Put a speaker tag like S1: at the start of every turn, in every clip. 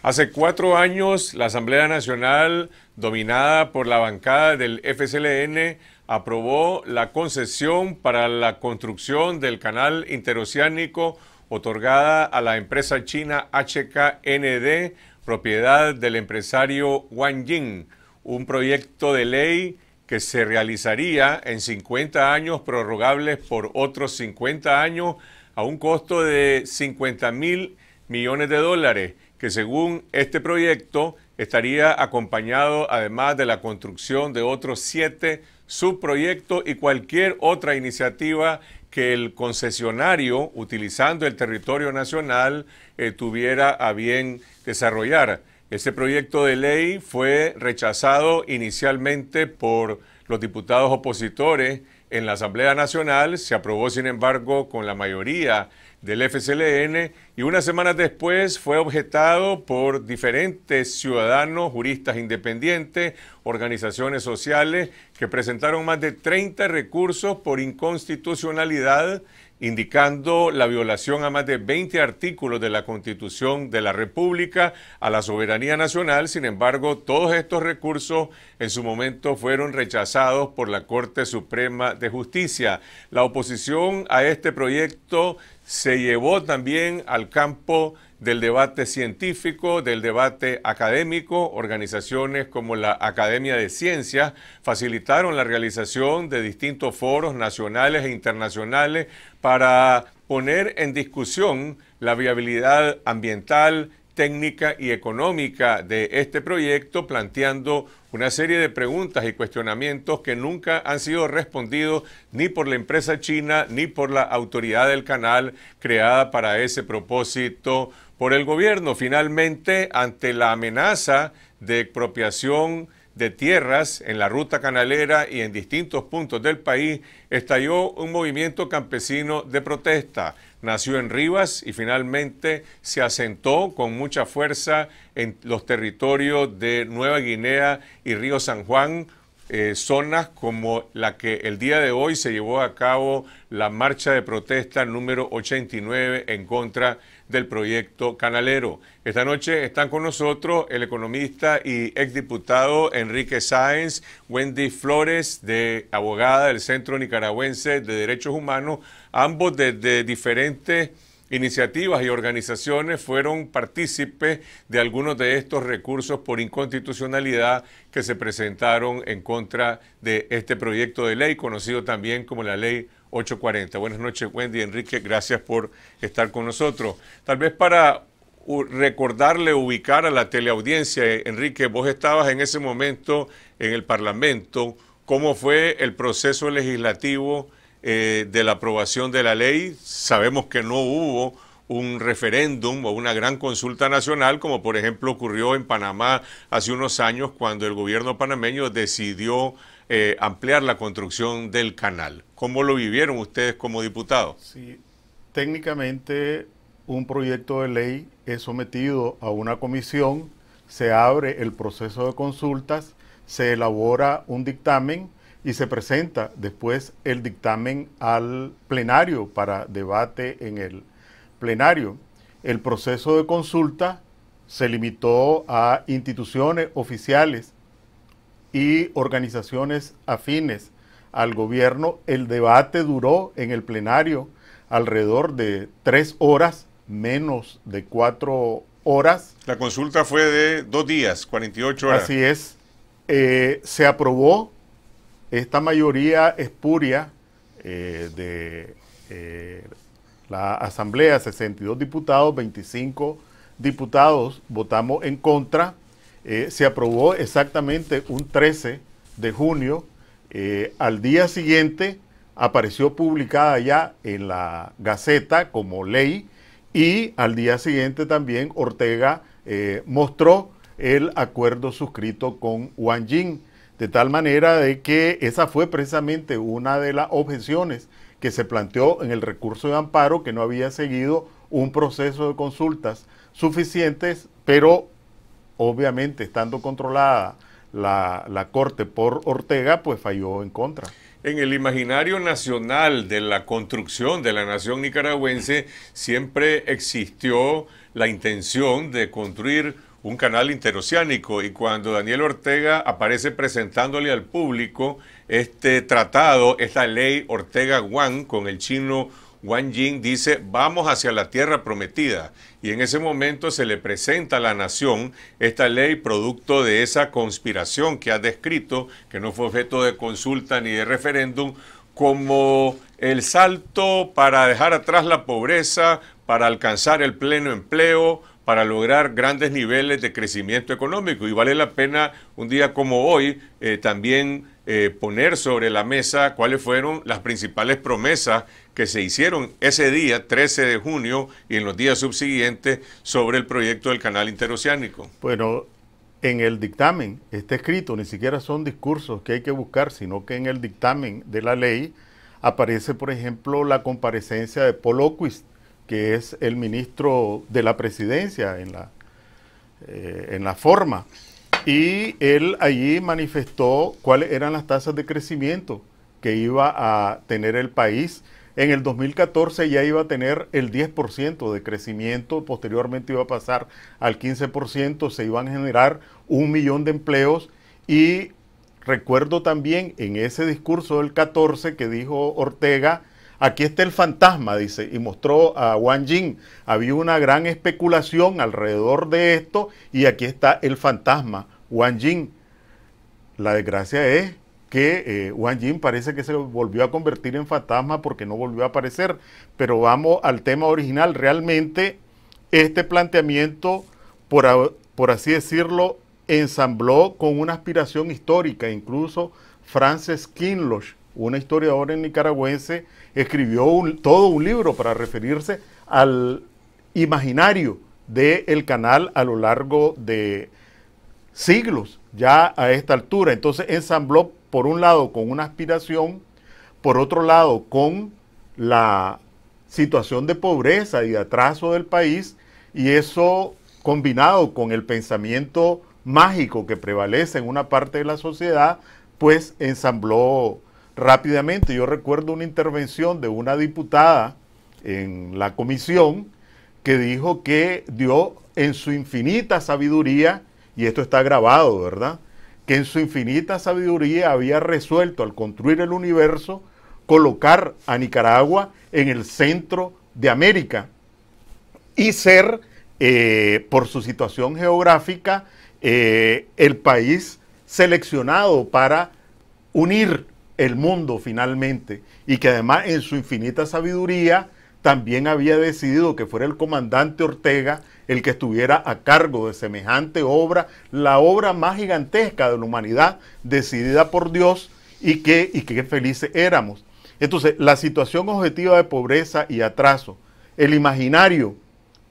S1: Hace cuatro años, la Asamblea Nacional, dominada por la bancada del FSLN, aprobó la concesión para la construcción del canal interoceánico otorgada a la empresa china HKND, propiedad del empresario Wang Jing, un proyecto de ley que se realizaría en 50 años prorrogables por otros 50 años a un costo de 50 mil millones de dólares que según este proyecto estaría acompañado además de la construcción de otros siete subproyectos y cualquier otra iniciativa que el concesionario, utilizando el territorio nacional, eh, tuviera a bien desarrollar. Este proyecto de ley fue rechazado inicialmente por los diputados opositores en la Asamblea Nacional, se aprobó sin embargo con la mayoría del FCLN y unas semanas después fue objetado por diferentes ciudadanos, juristas independientes, organizaciones sociales que presentaron más de 30 recursos por inconstitucionalidad indicando la violación a más de 20 artículos de la Constitución de la República a la soberanía nacional. Sin embargo, todos estos recursos en su momento fueron rechazados por la Corte Suprema de Justicia. La oposición a este proyecto se llevó también al campo del debate científico, del debate académico. Organizaciones como la Academia de Ciencias facilitaron la realización de distintos foros nacionales e internacionales para poner en discusión la viabilidad ambiental, técnica y económica de este proyecto, planteando una serie de preguntas y cuestionamientos que nunca han sido respondidos ni por la empresa china ni por la autoridad del canal creada para ese propósito por el gobierno. Finalmente, ante la amenaza de expropiación de tierras en la ruta canalera y en distintos puntos del país, estalló un movimiento campesino de protesta. Nació en Rivas y finalmente se asentó con mucha fuerza en los territorios de Nueva Guinea y Río San Juan, eh, zonas como la que el día de hoy se llevó a cabo la marcha de protesta número 89 en contra del proyecto canalero. Esta noche están con nosotros el economista y exdiputado Enrique Sáenz, Wendy Flores, de abogada del Centro Nicaragüense de Derechos Humanos, ambos desde de diferentes iniciativas y organizaciones fueron partícipes de algunos de estos recursos por inconstitucionalidad que se presentaron en contra de este proyecto de ley, conocido también como la ley 840. Buenas noches, Wendy, Enrique, gracias por estar con nosotros. Tal vez para recordarle, ubicar a la teleaudiencia, Enrique, vos estabas en ese momento en el Parlamento, ¿cómo fue el proceso legislativo? Eh, de la aprobación de la ley. Sabemos que no hubo un referéndum o una gran consulta nacional, como por ejemplo ocurrió en Panamá hace unos años cuando el gobierno panameño decidió eh, ampliar la construcción del canal. ¿Cómo lo vivieron ustedes como diputados? Sí,
S2: técnicamente un proyecto de ley es sometido a una comisión, se abre el proceso de consultas, se elabora un dictamen y se presenta después el dictamen al plenario para debate en el plenario. El proceso de consulta se limitó a instituciones oficiales y organizaciones afines al gobierno. El debate duró en el plenario alrededor de tres horas, menos de cuatro horas. La
S1: consulta fue de dos días, 48 horas. Así
S2: es. Eh, se aprobó esta mayoría espuria
S1: eh, de eh,
S2: la Asamblea, 62 diputados, 25 diputados votamos en contra. Eh, se aprobó exactamente un 13 de junio. al día siguiente apareció publicada ya en la Gaceta como ley y al día siguiente también Ortega mostró el acuerdo suscrito con Wang de tal manera de que esa fue precisamente una de las objeciones que se planteó en el recurso de amparo, que no había seguido un proceso de consultas suficientes, pero obviamente estando controlada la, la Corte por Ortega, pues falló en contra.
S1: En el imaginario nacional de la construcción de la nación nicaragüense siempre existió la intención de construir un canal interoceánico y cuando Daniel Ortega aparece presentándole al público este tratado, esta ley Ortega wang con el chino Wang Jing dice, vamos hacia la tierra prometida. Y en ese momento se le presenta a la nación esta ley producto de esa conspiración que ha descrito, que no fue objeto de consulta ni de referéndum, como el salto para dejar atrás la pobreza, para alcanzar el pleno empleo, para lograr grandes niveles de crecimiento económico. Y vale la pena un día como hoy eh, también eh, poner sobre la mesa cuáles fueron las principales promesas que se hicieron ese día, 13 de junio, y en los días subsiguientes sobre el proyecto del canal interoceánico.
S2: Bueno, en el dictamen está escrito, ni siquiera son discursos que hay que buscar, sino que en el dictamen de la ley aparece, por ejemplo, la comparecencia de Paul Oquist, que es el ministro de la presidencia en la, eh, en la forma. Y él allí manifestó cuáles eran las tasas de crecimiento que iba a tener el país. En el 2014 ya iba a tener el 10% de crecimiento, posteriormente iba a pasar al 15%, se iban a generar un millón de empleos y recuerdo también en ese discurso del 14 que dijo Ortega, Aquí está el fantasma, dice, y mostró a Wang Jin. Había una gran especulación alrededor de esto y aquí está el fantasma, Wang Jin. La desgracia es que eh, Wang Jin parece que se volvió a convertir en fantasma porque no volvió a aparecer. Pero vamos al tema original. Realmente este planteamiento, por, así decirlo, ensambló con una aspiración histórica. Incluso Francis Kinloch una historiadora nicaragüense, escribió todo un libro para referirse al imaginario del canal a lo largo de siglos, ya a esta altura. Entonces ensambló, por un lado, con una aspiración, por otro lado, con la situación de pobreza y de atraso del país, y eso combinado con el pensamiento mágico que prevalece en una parte de la sociedad, pues ensambló rápidamente. Yo recuerdo una intervención de una diputada en la comisión que dijo que dio en su infinita sabiduría, y esto está grabado, ¿verdad? Que en su infinita sabiduría había resuelto al construir el universo colocar a Nicaragua en el centro de América y ser, eh, por su situación geográfica, eh, el país seleccionado para unir el mundo finalmente y que además en su infinita sabiduría también había decidido que fuera el comandante Ortega el que estuviera a cargo de semejante obra, la obra más gigantesca de la humanidad decidida por Dios y que, y que felices éramos. Entonces, la situación objetiva de pobreza y atraso, el imaginario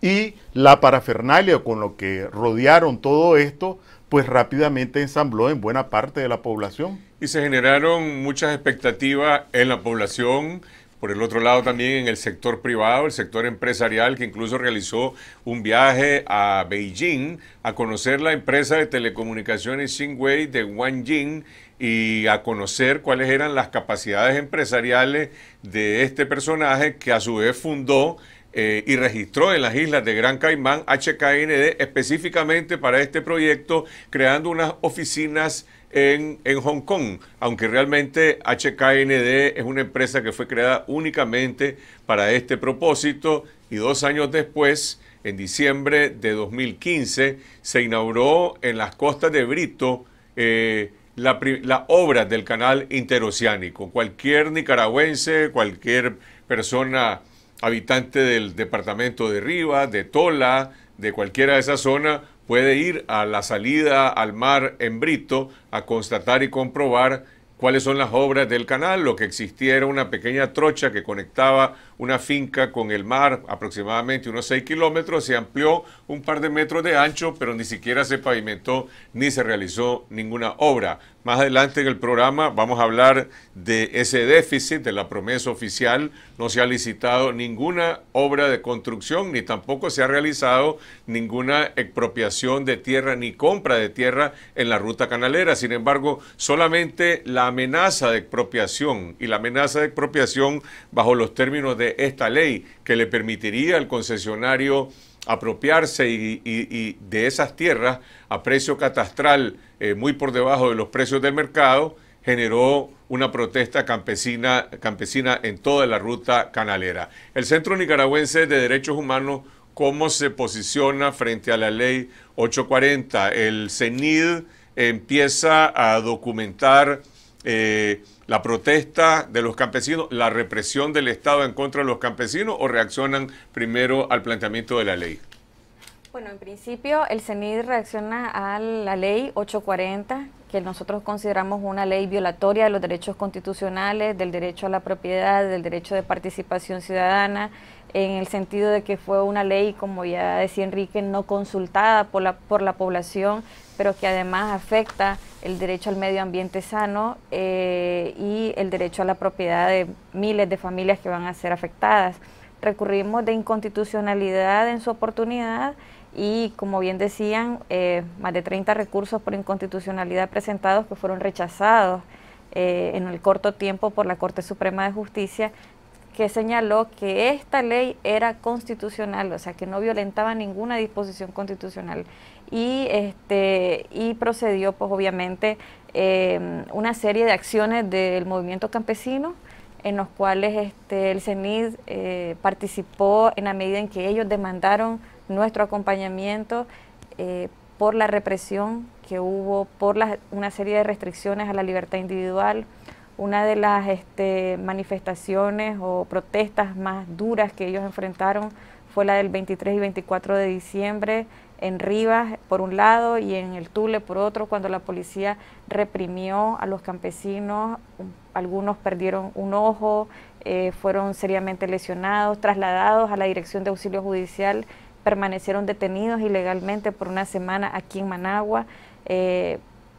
S2: y la parafernalia con lo que rodearon todo esto pues rápidamente ensambló en buena parte de la población.
S1: Y se generaron muchas expectativas en la población, por el otro lado también en el sector privado, el sector empresarial, que incluso realizó un viaje a Beijing a conocer la empresa de telecomunicaciones Xingwei de Jing y a conocer cuáles eran las capacidades empresariales de este personaje que a su vez fundó eh, y registró en las islas de Gran Caimán HKND específicamente para este proyecto, creando unas oficinas en, Hong Kong, aunque realmente HKND es una empresa que fue creada únicamente para este propósito y dos años después, en diciembre de 2015, se inauguró en las costas de Brito eh, la, la obra del canal interoceánico. Cualquier nicaragüense, cualquier persona habitante del departamento de Rivas, de Tola, de cualquiera de esa zona, puede ir a la salida al mar en Brito a constatar y comprobar cuáles son las obras del canal. Lo que existía era una pequeña trocha que conectaba una finca con el mar, aproximadamente unos 6 kilómetros, se amplió un par de metros de ancho, pero ni siquiera se pavimentó ni se realizó ninguna obra. Más adelante en el programa vamos a hablar de ese déficit, de la promesa oficial. No se ha licitado ninguna obra de construcción, ni tampoco se ha realizado ninguna expropiación de tierra ni compra de tierra en la ruta canalera. Sin embargo, solamente la amenaza de expropiación y la amenaza de expropiación bajo los términos de esta ley que le permitiría al concesionario apropiarse y, de esas tierras a precio catastral eh, muy por debajo de los precios del mercado, generó una protesta campesina, campesina en toda la ruta canalera. El Centro Nicaragüense de Derechos Humanos, ¿cómo se posiciona frente a la ley 840? El CENID empieza a documentar... Eh, la protesta de los campesinos, la represión del Estado en contra de los campesinos o reaccionan primero al planteamiento de la ley?
S3: Bueno, en principio el CENID reacciona a la ley 840, que nosotros consideramos una ley violatoria de los derechos constitucionales, del derecho a la propiedad, del derecho de participación ciudadana, en el sentido de que fue una ley, como ya decía Enrique, no consultada por la, por la población, pero que además afecta el derecho al medio ambiente sano eh, y el derecho a la propiedad de miles de familias que van a ser afectadas. Recurrimos de inconstitucionalidad en su oportunidad y, como bien decían, eh, más de 30 recursos por inconstitucionalidad presentados que fueron rechazados eh, en el corto tiempo por la Corte Suprema de Justicia, que señaló que esta ley era constitucional, o sea, que no violentaba ninguna disposición constitucional y, este, y procedió pues obviamente em, una serie de acciones del movimiento campesino en los cuales este, el CENID eh, participó en la medida en que ellos demandaron nuestro acompañamiento eh, por la represión que hubo, por una serie de restricciones a la libertad individual. Una de las este, manifestaciones o protestas más duras que ellos enfrentaron fue la del 23 y 24 de diciembre, en Rivas por un lado y en el Tule por otro, cuando la policía reprimió a los campesinos, algunos perdieron un ojo, eh, fueron seriamente lesionados, trasladados a la Dirección de Auxilio Judicial, permanecieron detenidos ilegalmente por una semana aquí en Managua, eh,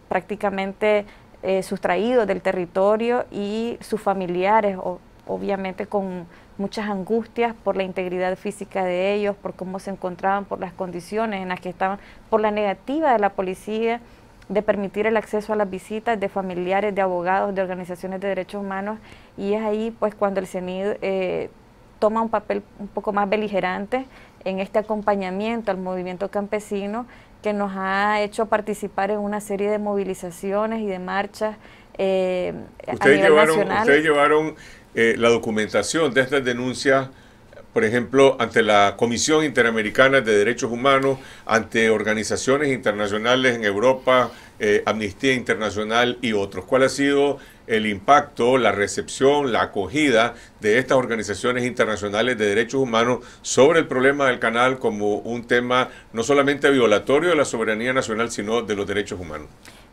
S3: prácticamente eh, sustraídos del territorio y sus familiares, obviamente con muchas angustias por la integridad física de ellos, por cómo se encontraban, por las condiciones en las que estaban, por la negativa de la policía de permitir el acceso a las visitas de familiares, de abogados, de organizaciones de derechos humanos, y es ahí pues cuando el CENID eh, toma un papel un poco más beligerante en este acompañamiento al movimiento campesino que nos ha hecho participar en una serie de movilizaciones y de marchas eh, ustedes llevaron, nacional. Ustedes
S1: llevaron eh, la documentación de estas denuncias, por ejemplo, ante la Comisión Interamericana de Derechos Humanos, ante organizaciones internacionales en Europa, eh, Amnistía Internacional y otros. ¿Cuál ha sido el impacto, la recepción, la acogida de estas organizaciones internacionales de derechos humanos sobre el problema del canal como un tema no solamente violatorio de la soberanía nacional, sino de los derechos humanos?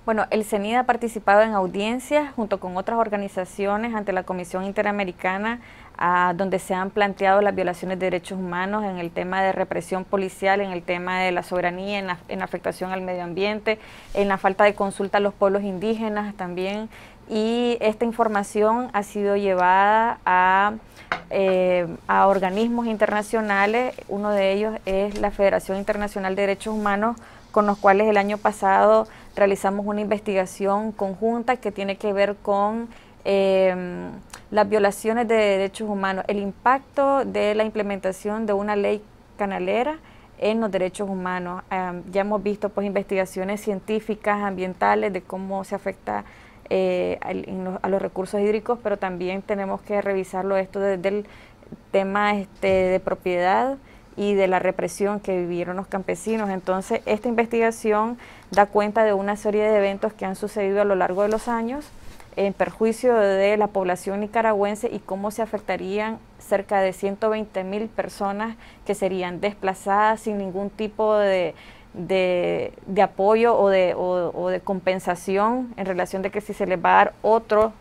S3: Bueno, el CENID ha participado en audiencias junto con otras organizaciones ante la Comisión Interamericana, ah, donde se han planteado las violaciones de derechos humanos en el tema de represión policial, en el tema de la soberanía, en la, afectación al medio ambiente, en la falta de consulta a los pueblos indígenas también. Y esta información ha sido llevada a eh, organismos internacionales, uno de ellos es la Federación Internacional de Derechos Humanos con los cuales el año pasado realizamos una investigación conjunta que tiene que ver con em, las violaciones de derechos humanos, el impacto de la implementación de una ley canalera en los derechos humanos. Em, ya hemos visto pues investigaciones científicas, ambientales, de cómo se afecta eh, a, los, recursos hídricos, pero también tenemos que revisarlo esto desde el tema este, de propiedad, y de la represión que vivieron los campesinos. Entonces, esta investigación da cuenta de una serie de eventos que han sucedido a lo largo de los años en perjuicio de la población nicaragüense y cómo se afectarían cerca de 120 mil personas que serían desplazadas sin ningún tipo de, apoyo o de, o de compensación en relación de que si se les va a dar otro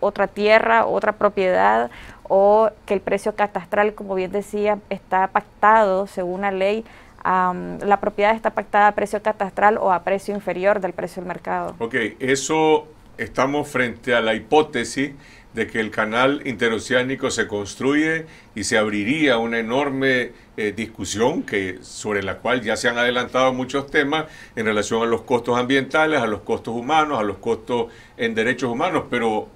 S3: otra tierra, otra propiedad, o que el precio catastral, como bien decía, está pactado según la ley. la propiedad está pactada a precio catastral o a precio inferior del precio del mercado.
S1: Ok, eso estamos frente a la hipótesis de que el canal interoceánico se construye y se abriría una enorme eh, discusión que, sobre la cual ya se han adelantado muchos temas en relación a los costos ambientales, a los costos humanos, a los costos en derechos humanos, pero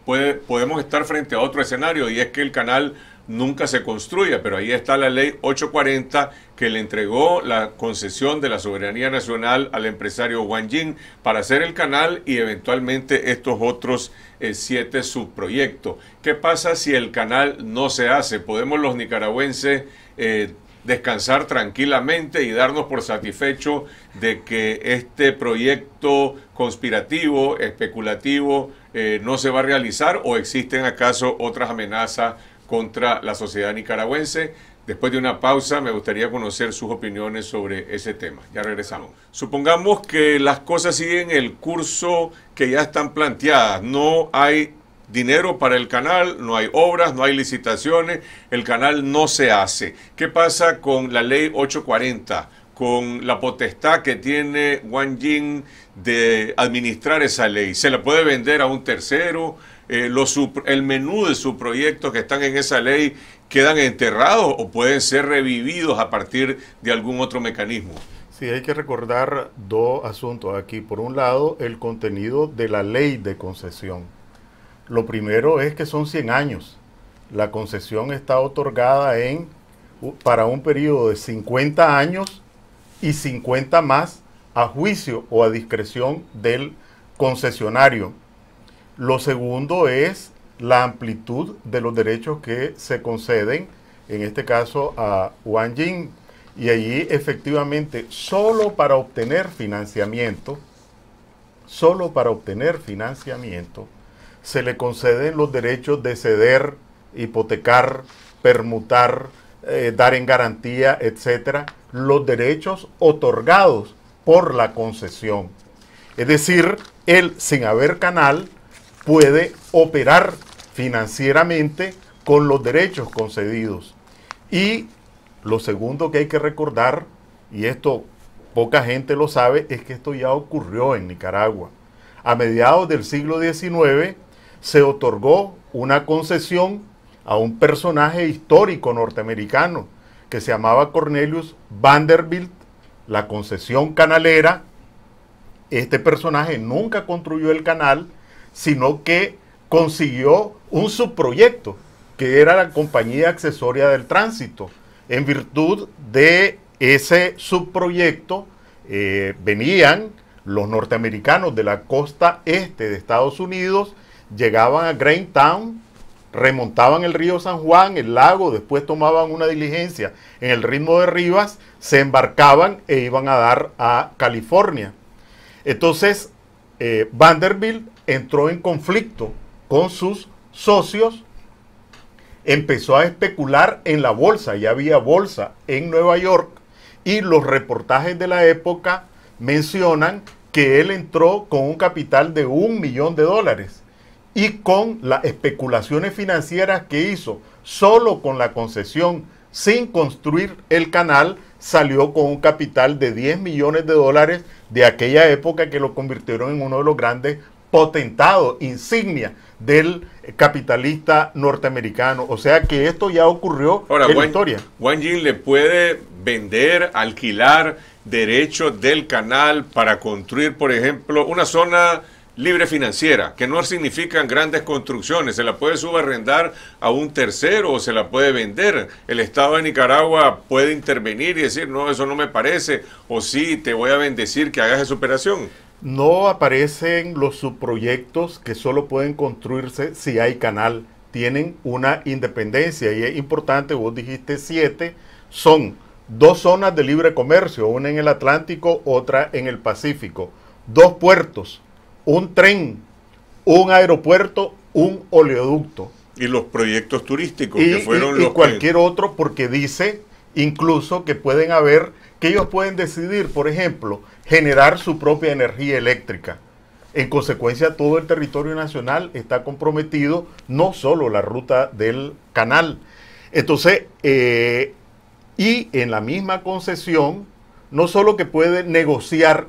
S1: podemos estar frente a otro escenario y es que el canal nunca se construya, pero ahí está la ley 840 que le entregó la concesión de la soberanía nacional al empresario Wang Jing para hacer el canal y eventualmente estos otros eh, siete subproyectos. ¿Qué pasa si el canal no se hace? ¿Podemos los nicaragüenses eh, descansar tranquilamente y darnos por satisfecho de que este proyecto conspirativo, especulativo, eh, no se va a realizar o existen acaso otras amenazas contra la sociedad nicaragüense. Después de una pausa, me gustaría conocer sus opiniones sobre ese tema. Ya regresamos. Supongamos que las cosas siguen el curso que ya están planteadas. No hay dinero para el canal, no hay obras, no hay licitaciones, el canal no se hace. ¿Qué pasa con la ley 840? con la potestad que tiene Wang Jing de administrar esa ley. ¿Se la puede vender a un tercero? Eh, los, el menú de sus proyectos que están en esa ley quedan enterrados o pueden ser revividos a partir de algún otro mecanismo.
S2: Sí, hay que recordar dos asuntos aquí. Por un lado, el contenido de la ley de concesión. Lo primero es que son 100 años. La concesión está otorgada en, para un periodo de 50 años y 50 más a juicio o a discreción del concesionario. Lo segundo es la amplitud de los derechos que se conceden, en este caso a Wang Jing. Y allí efectivamente, solo para obtener financiamiento, solo para obtener financiamiento, se le conceden los derechos de ceder, hipotecar, permutar, eh, dar en garantía, etcétera, los derechos otorgados por la concesión. Es decir, él sin haber canal puede operar financieramente con los derechos concedidos. Y lo segundo que hay que recordar, y esto poca gente lo sabe, es que esto ya ocurrió en Nicaragua. A mediados del siglo XIX se otorgó una concesión a un personaje histórico norteamericano que se llamaba Cornelius Vanderbilt, la concesión canalera. Este personaje nunca construyó el canal, sino que consiguió un subproyecto, que era la compañía accesoria del tránsito. En virtud de ese subproyecto eh, venían los norteamericanos de la costa este de Estados Unidos, llegaban a Greentown, remontaban el río San Juan, el lago, después tomaban una diligencia en el ritmo de Rivas, se embarcaban e iban a dar a California. Entonces, eh, Vanderbilt entró en conflicto con sus socios, empezó a especular en la bolsa, ya había bolsa en Nueva York, y los reportajes de la época mencionan que él entró con un capital de un millón de dólares y con las especulaciones financieras que hizo solo con la concesión sin construir el canal, salió con un capital de 10 millones de dólares de aquella época que lo convirtieron en uno de los grandes potentado, insignia del capitalista norteamericano. O sea que esto ya ocurrió en la historia.
S1: Wang Jin le puede vender, alquilar derechos del canal para construir, por ejemplo, una zona libre financiera, que no significan grandes construcciones, se la puede subarrendar a un tercero o se la puede vender. El Estado de Nicaragua puede intervenir y decir, no, eso no me parece, o sí, te voy a bendecir que hagas esa operación.
S2: No aparecen los subproyectos que solo pueden construirse si hay canal. Tienen una independencia y es importante, vos dijiste siete, son dos zonas de libre comercio, una en el Atlántico, otra en el Pacífico, dos puertos, un tren, un aeropuerto, un oleoducto.
S1: Y los proyectos turísticos y, cualquier
S2: otro porque dice incluso que pueden haber que ellos pueden decidir, por ejemplo, generar su propia energía eléctrica. En consecuencia, todo el territorio nacional está comprometido, no solo la ruta del canal. Entonces, eh, y en la misma concesión, no solo que puede negociar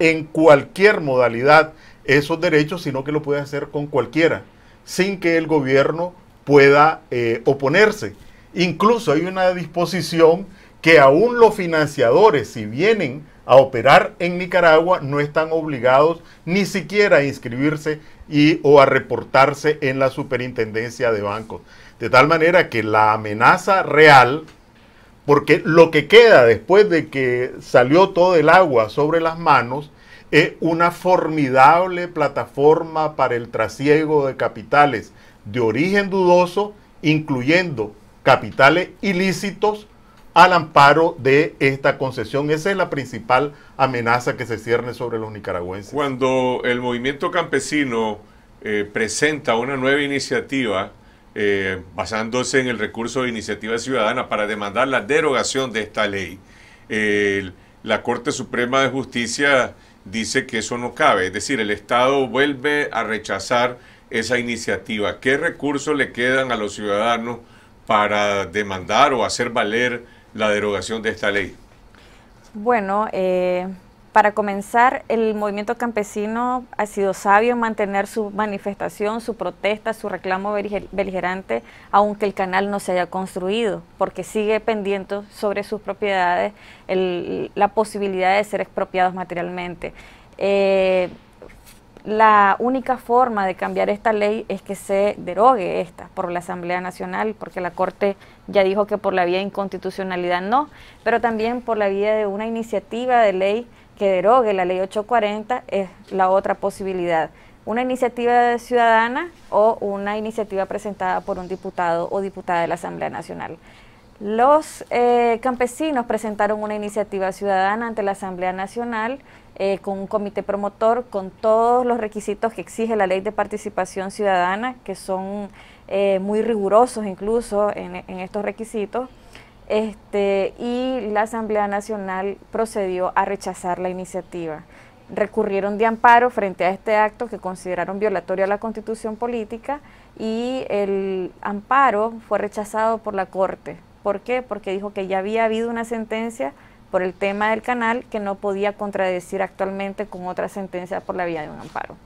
S2: en cualquier modalidad esos derechos, sino que lo puede hacer con cualquiera, sin que el gobierno pueda eh, oponerse. Incluso hay una disposición que aún los financiadores, si vienen a operar en Nicaragua, no están obligados ni siquiera a inscribirse y o a reportarse en la superintendencia de bancos. De tal manera que la amenaza real, porque lo que queda después de que salió todo el agua sobre las manos, es una formidable plataforma para el trasiego de capitales de origen dudoso, incluyendo capitales ilícitos al amparo de esta concesión. Esa es la principal amenaza que se cierne sobre los
S1: nicaragüenses. Cuando el movimiento campesino eh, presenta una nueva iniciativa, eh, basándose en el recurso de iniciativa ciudadana para demandar la derogación de esta ley, la Corte Suprema de Justicia dice que eso no cabe, es decir, el Estado vuelve a rechazar esa iniciativa. ¿Qué recursos le quedan a los ciudadanos para demandar o hacer valer la derogación de esta ley?
S3: Bueno, eh, para comenzar, el movimiento campesino ha sido sabio en mantener su manifestación, su protesta, su reclamo beligerante, aunque el canal no se haya construido, porque sigue pendiente sobre sus propiedades la posibilidad de ser expropiados materialmente. Eh, la única forma de cambiar esta ley es que se derogue esta por la Asamblea Nacional, porque la Corte ya dijo que por la vía de inconstitucionalidad no, pero también por la vía de una iniciativa de ley que derogue la ley 840 es la otra posibilidad. Una iniciativa ciudadana o una iniciativa presentada por un diputado o diputada de la Asamblea Nacional. Los eh, campesinos presentaron una iniciativa ciudadana ante la Asamblea Nacional eh, con un comité promotor con todos los requisitos que exige la ley de participación ciudadana, que son eh, muy rigurosos incluso en, en estos requisitos. Este, y la Asamblea Nacional procedió a rechazar la iniciativa. Recurrieron de amparo frente a este acto que consideraron violatorio a la constitución política y el amparo fue rechazado por la Corte ¿Por qué? Porque dijo que ya había habido una sentencia por el tema del canal que no podía contradecir actualmente con otra sentencia por la vía de un amparo.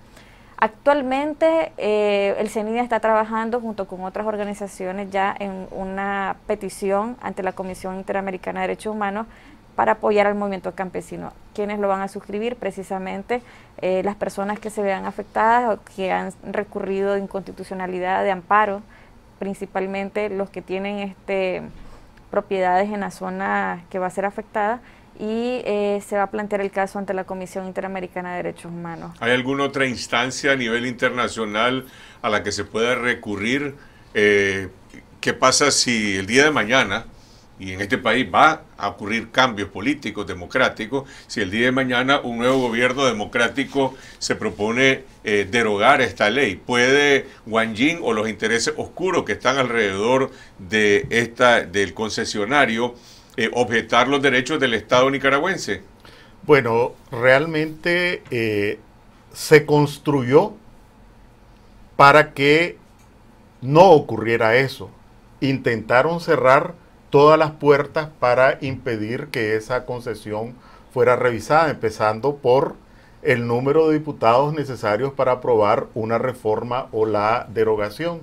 S3: Actualmente eh, el CENIDA está trabajando junto con otras organizaciones ya en una petición ante la Comisión Interamericana de Derechos Humanos para apoyar al movimiento campesino. ¿Quiénes lo van a suscribir? Precisamente eh, las personas que se vean afectadas o que han recurrido de inconstitucionalidad, de amparo, principalmente los que tienen este, propiedades en la zona que va a ser afectada y eh, se va a plantear el caso ante la Comisión Interamericana de Derechos Humanos.
S1: ¿Hay alguna otra instancia a nivel internacional a la que se pueda recurrir? Eh, ¿Qué pasa si el día de mañana y en este país va a ocurrir cambios políticos democráticos si el día de mañana un nuevo gobierno democrático se propone eh, derogar esta ley. Puede Wang o los intereses oscuros que están alrededor de esta, del concesionario eh, objetar los derechos del Estado nicaragüense.
S2: Bueno, realmente eh, se construyó para que no ocurriera eso. Intentaron cerrar todas las puertas para impedir que esa concesión fuera revisada, empezando por el número de diputados necesarios para aprobar una reforma o la derogación.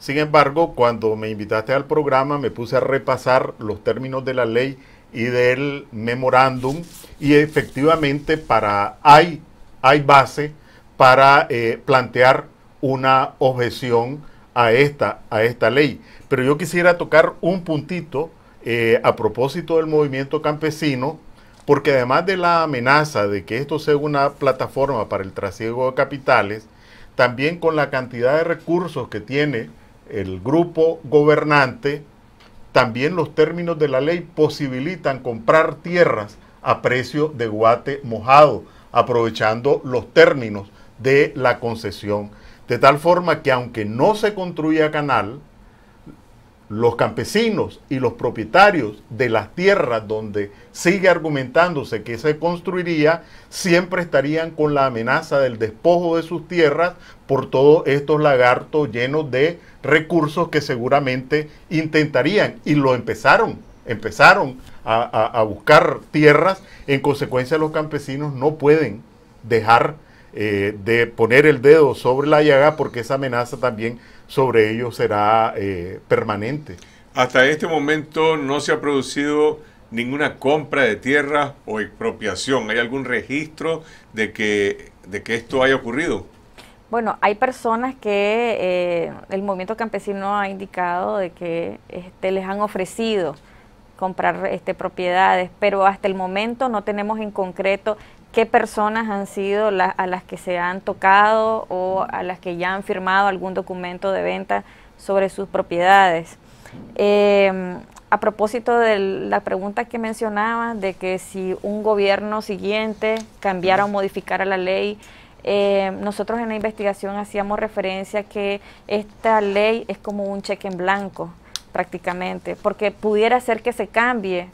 S2: Sin embargo, cuando me invitaste al programa me puse a repasar los términos de la ley y del memorándum y efectivamente para hay, hay base para eh, plantear una objeción a esta, a esta ley. Pero yo quisiera tocar un puntito eh, a propósito del movimiento campesino, porque además de la amenaza de que esto sea una plataforma para el trasiego de capitales, también con la cantidad de recursos que tiene el grupo gobernante, también los términos de la ley posibilitan comprar tierras a precio de guate mojado, aprovechando los términos de la concesión. De tal forma que aunque no se construya canal, los campesinos y los propietarios de las tierras donde sigue argumentándose que se construiría, siempre estarían con la amenaza del despojo de sus tierras por todos estos lagartos llenos de recursos que seguramente intentarían y lo empezaron, empezaron a, buscar tierras. En consecuencia los campesinos no pueden dejar eh, de poner el dedo sobre la llaga porque esa amenaza también sobre ello será eh, permanente.
S1: Hasta este momento no se ha producido ninguna compra de tierras o expropiación. ¿Hay algún registro de que, de que esto haya ocurrido?
S3: Bueno, hay personas que eh, el movimiento campesino ha indicado de que este, les han ofrecido comprar este, propiedades, pero hasta el momento no tenemos en concreto qué personas han sido a las que se han tocado o a las que ya han firmado algún documento de venta sobre sus propiedades. Em, a propósito de la pregunta que mencionaba de que si un gobierno siguiente cambiara o modificara la ley, em, nosotros en la investigación hacíamos referencia que esta ley es como un cheque en blanco prácticamente, porque pudiera ser que se cambie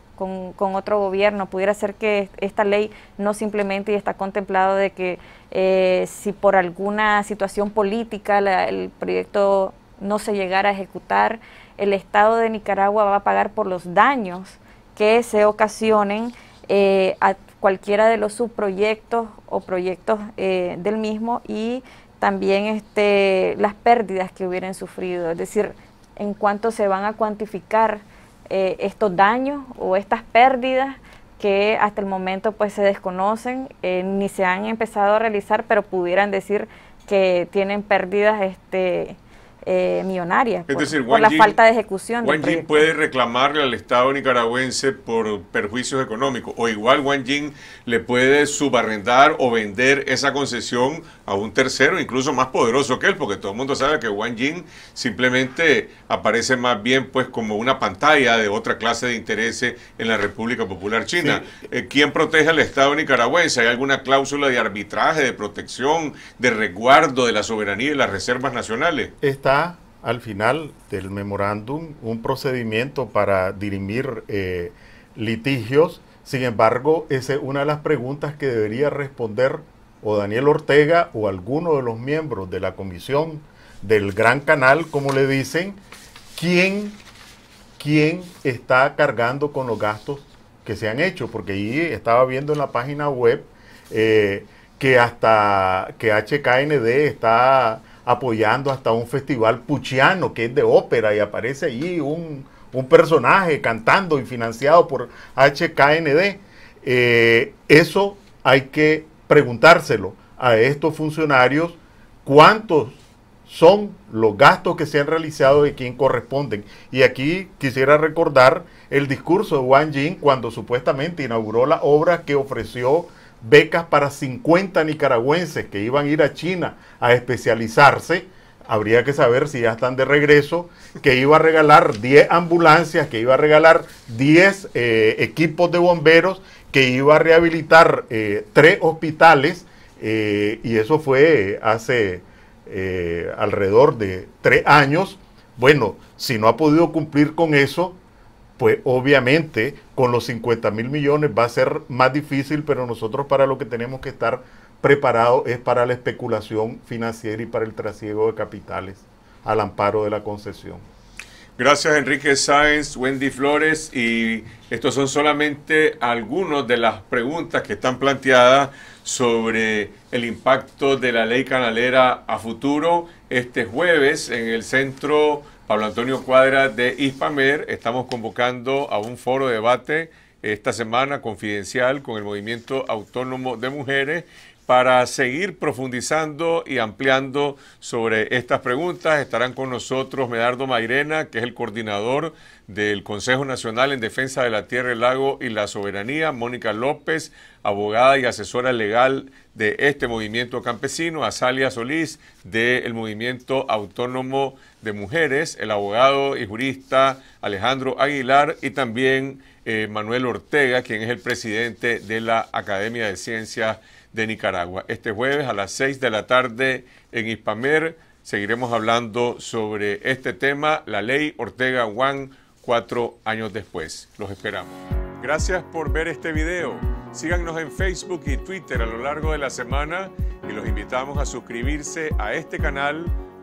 S3: con, otro gobierno. Pudiera ser que esta ley no simplemente está contemplado de que eh, si por alguna situación política el proyecto no se llegara a ejecutar, el Estado de Nicaragua va a pagar por los daños que se ocasionen eh, a cualquiera de los subproyectos o proyectos eh, del mismo y también este, las pérdidas que hubieran sufrido, es decir, en cuanto se van a cuantificar eh, estos daños o estas pérdidas que hasta el momento pues se desconocen, eh, ni se han empezado a realizar, pero pudieran decir que tienen pérdidas este, eh, millonarias decir, la falta de ejecución. Wang
S1: puede reclamarle al Estado nicaragüense por perjuicios económicos o igual Wang Jing le puede subarrendar o vender esa concesión a un tercero, incluso más poderoso que él, porque todo el mundo sabe que Wang Jing simplemente aparece más bien pues como una pantalla de otra clase de intereses en la República Popular China. Eh, ¿Quién protege al Estado nicaragüense? ¿Hay alguna cláusula de arbitraje, de protección, de resguardo de la soberanía y las reservas nacionales? Está
S2: al final del memorándum un procedimiento para dirimir eh, litigios. Sin embargo, esa es una de las preguntas que debería responder o Daniel Ortega o alguno de los miembros de la comisión del Gran Canal, como le dicen, quién, quién está cargando con los gastos que se han hecho, porque ahí estaba viendo en la página web eh, que hasta que HKND está apoyando hasta un festival puchiano que es de ópera y aparece allí un, personaje cantando y financiado por HKND. Eh, eso hay que preguntárselo a estos funcionarios cuántos son los gastos que se han realizado y quién corresponden. Y aquí quisiera recordar el discurso de Wang Jin cuando supuestamente inauguró la obra que ofreció becas para 50 nicaragüenses que iban a ir a China a especializarse. Habría que saber si ya están de regreso, que iba a regalar 10 ambulancias, que iba a regalar 10 eh, equipos de bomberos, que iba a rehabilitar 3 eh, tres hospitales, eh, y eso fue hace alrededor de 3 años. Bueno, si no ha podido cumplir con eso, pues obviamente con los 50 mil millones va a ser más difícil, pero nosotros para lo que tenemos que estar preparados es para la especulación financiera y para el trasiego de capitales al amparo de la concesión.
S1: Gracias Enrique Sáenz, Wendy Flores y estos son solamente algunos de las preguntas que están planteadas sobre el impacto de la ley canalera a futuro este jueves en el Centro Pablo Antonio Cuadra de ISPAMER, Estamos convocando a un foro de debate esta semana confidencial con el Movimiento Autónomo de Mujeres para seguir profundizando y ampliando sobre estas preguntas. Estarán con nosotros Medardo Mairena, que es el coordinador del Consejo Nacional en Defensa de la Tierra, el Lago y la Soberanía, Mónica López, abogada y asesora legal de este movimiento campesino, Azalia Solís, del Movimiento Autónomo de Mujeres, el abogado y jurista Alejandro Aguilar y también eh, Manuel Ortega, quien es el presidente de la Academia de Ciencias de Nicaragua. Este jueves a las 6 de la tarde en Hispamer seguiremos hablando sobre este tema, la ley Ortega One, cuatro años después. Los esperamos. Gracias por ver este video. Síganos en Facebook y Twitter a lo largo de la semana y los invitamos a suscribirse a este canal